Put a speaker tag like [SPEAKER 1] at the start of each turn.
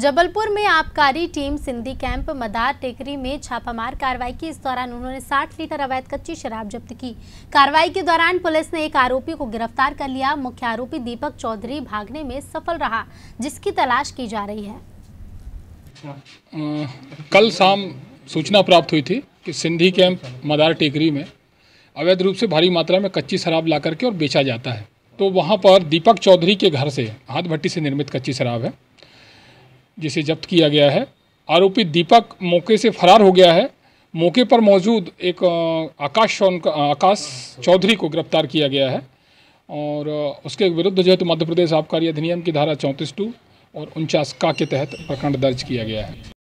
[SPEAKER 1] जबलपुर में आबकारी team Sindhi camp Madar Tekri में छापामार कार्रवाई की इस दौरान उन्होंने 60 लीटर अवैध कच्ची शराब जब्त की कार्रवाई के दौरान पुलिस ने एक आरोपी को गिरफ्तार कर लिया मुख्य आरोपी दीपक चौधरी भागने में सफल रहा जिसकी तलाश की जा रही है
[SPEAKER 2] कल शाम सूचना प्राप्त हुई थी कि सिंधी कैंप मदार टेकरी में अवैध रूप से भारी मात्रा में कच्ची शराब ला करके और बेचा जाता है तो वहाँ पर दीपक चौधरी के घर से हाथ भट्टी से निर्मित कच्ची शराब है जिसे जब्त किया गया है आरोपी दीपक मौके से फरार हो गया है मौके पर मौजूद एक आकाश आकाश चौधरी को गिरफ्तार किया गया है और उसके विरुद्ध जो है तो मध्य प्रदेश आबकारी अधिनियम की धारा चौंतीस टू और उनचास का के तहत प्रकरण दर्ज किया गया है